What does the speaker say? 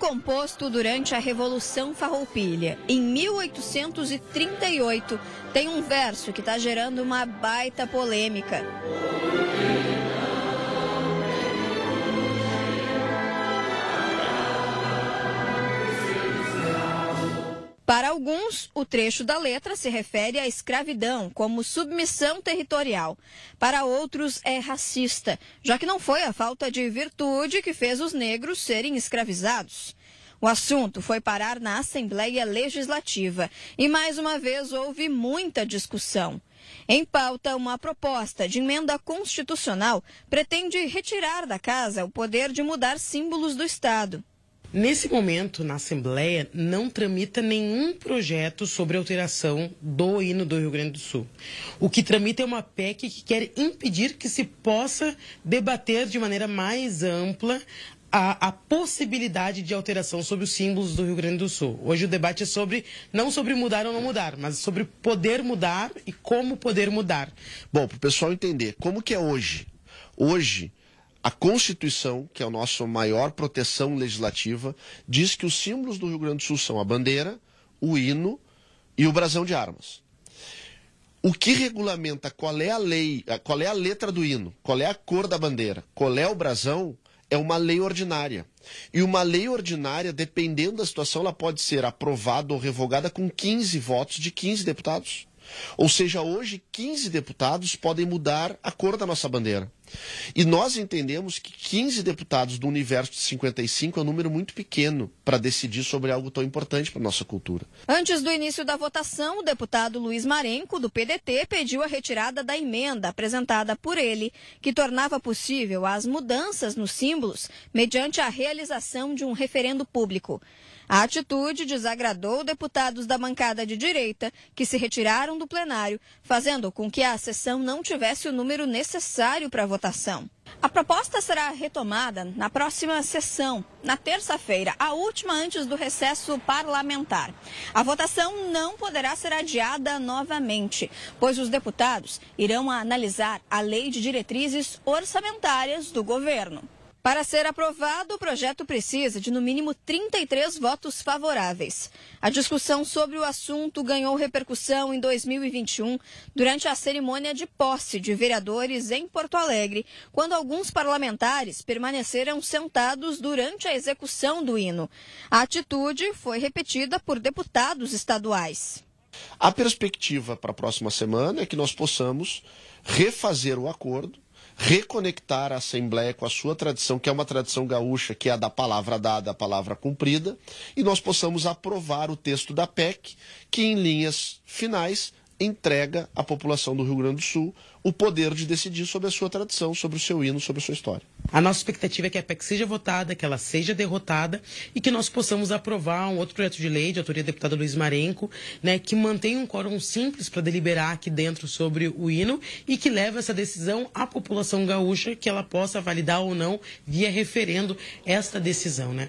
composto durante a Revolução Farroupilha, em 1838, tem um verso que está gerando uma baita polêmica. Para alguns, o trecho da letra se refere à escravidão como submissão territorial. Para outros, é racista, já que não foi a falta de virtude que fez os negros serem escravizados. O assunto foi parar na Assembleia Legislativa e, mais uma vez, houve muita discussão. Em pauta, uma proposta de emenda constitucional pretende retirar da casa o poder de mudar símbolos do Estado. Nesse momento, na Assembleia, não tramita nenhum projeto sobre alteração do hino do Rio Grande do Sul. O que tramita é uma PEC que quer impedir que se possa debater de maneira mais ampla a, a, possibilidade de alteração sobre os símbolos do Rio Grande do Sul. Hoje o debate é sobre, não sobre mudar ou não mudar, mas sobre poder mudar e como poder mudar. Bom, para o pessoal entender, como que é hoje? Hoje, a Constituição, que é a nossa maior proteção legislativa, diz que os símbolos do Rio Grande do Sul são a bandeira, o hino e o brasão de armas. O que regulamenta qual é a lei, qual é a letra do hino, qual é a cor da bandeira, qual é o brasão, é uma lei ordinária. E uma lei ordinária, dependendo da situação, ela pode ser aprovada ou revogada com 15 votos de 15 deputados. Ou seja, hoje 15 deputados podem mudar a cor da nossa bandeira. E nós entendemos que 15 deputados do universo de 55 é um número muito pequeno para decidir sobre algo tão importante para a nossa cultura. Antes do início da votação, o deputado Luiz Marenco, do PDT, pediu a retirada da emenda apresentada por ele, que tornava possível as mudanças nos símbolos mediante a realização de um referendo público. A atitude desagradou deputados da bancada de direita, que se retiraram do plenário, fazendo com que a sessão não tivesse o número necessário para a votação. A proposta será retomada na próxima sessão, na terça-feira, a última antes do recesso parlamentar. A votação não poderá ser adiada novamente, pois os deputados irão analisar a lei de diretrizes orçamentárias do governo. Para ser aprovado, o projeto precisa de no mínimo 33 votos favoráveis. A discussão sobre o assunto ganhou repercussão em 2021 durante a cerimônia de posse de vereadores em Porto Alegre, quando alguns parlamentares permaneceram sentados durante a execução do hino. A atitude foi repetida por deputados estaduais. A perspectiva para a próxima semana é que nós possamos refazer o acordo reconectar a Assembleia com a sua tradição, que é uma tradição gaúcha, que é a da palavra dada, a palavra cumprida, e nós possamos aprovar o texto da PEC, que em linhas finais entrega à população do Rio Grande do Sul o poder de decidir sobre a sua tradição, sobre o seu hino, sobre a sua história. A nossa expectativa é que a PEC seja votada, que ela seja derrotada e que nós possamos aprovar um outro projeto de lei de autoria do deputado Luiz Marenco, né, que mantenha um quórum simples para deliberar aqui dentro sobre o hino e que leve essa decisão à população gaúcha, que ela possa validar ou não via referendo esta decisão, né?